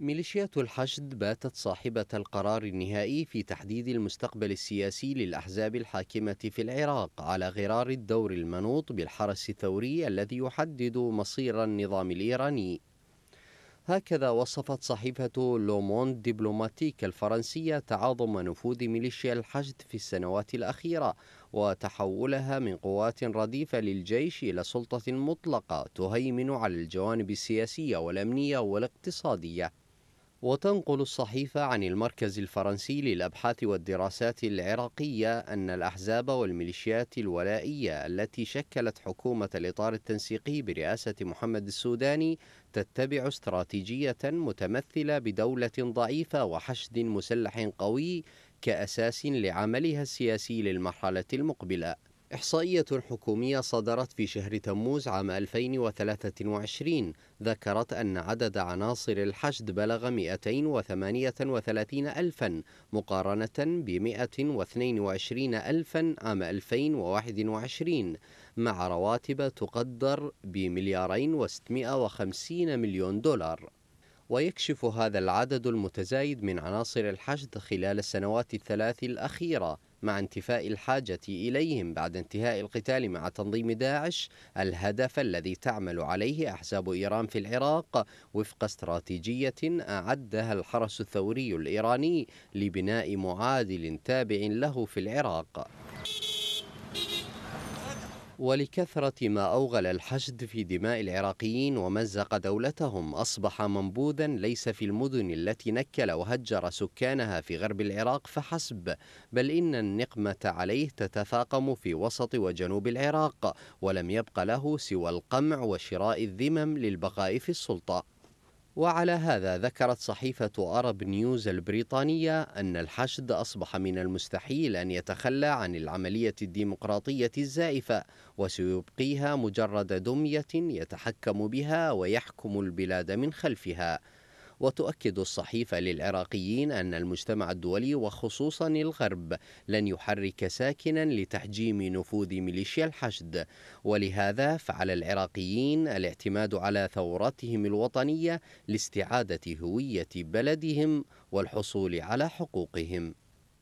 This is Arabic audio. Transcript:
ميليشيات الحشد باتت صاحبة القرار النهائي في تحديد المستقبل السياسي للأحزاب الحاكمة في العراق على غرار الدور المنوط بالحرس الثوري الذي يحدد مصير النظام الإيراني هكذا وصفت صحيفة لوموند ديبلوماتيك الفرنسية تعاظم نفوذ ميليشيا الحشد في السنوات الأخيرة وتحولها من قوات رديفة للجيش إلى سلطة مطلقة تهيمن على الجوانب السياسية والأمنية والاقتصادية وتنقل الصحيفة عن المركز الفرنسي للأبحاث والدراسات العراقية أن الأحزاب والميليشيات الولائية التي شكلت حكومة الإطار التنسيقي برئاسة محمد السوداني تتبع استراتيجية متمثلة بدولة ضعيفة وحشد مسلح قوي كأساس لعملها السياسي للمرحلة المقبلة إحصائية حكومية صدرت في شهر تموز عام 2023 ذكرت أن عدد عناصر الحشد بلغ 238 ألفا مقارنة ب 122 ألفا عام 2021 مع رواتب تقدر بمليارين و650 مليون دولار ويكشف هذا العدد المتزايد من عناصر الحشد خلال السنوات الثلاث الأخيرة مع انتفاء الحاجة إليهم بعد انتهاء القتال مع تنظيم داعش الهدف الذي تعمل عليه أحزاب إيران في العراق وفق استراتيجية أعدها الحرس الثوري الإيراني لبناء معادل تابع له في العراق ولكثرة ما أوغل الحشد في دماء العراقيين ومزق دولتهم أصبح منبوذا ليس في المدن التي نكل وهجر سكانها في غرب العراق فحسب بل إن النقمة عليه تتفاقم في وسط وجنوب العراق ولم يبق له سوى القمع وشراء الذمم للبقاء في السلطة وعلى هذا ذكرت صحيفة أرب نيوز البريطانية أن الحشد أصبح من المستحيل أن يتخلى عن العملية الديمقراطية الزائفة وسيبقيها مجرد دمية يتحكم بها ويحكم البلاد من خلفها وتؤكد الصحيفة للعراقيين أن المجتمع الدولي وخصوصا الغرب لن يحرك ساكنا لتحجيم نفوذ ميليشيا الحشد ولهذا فعلى العراقيين الاعتماد على ثوراتهم الوطنية لاستعادة هوية بلدهم والحصول على حقوقهم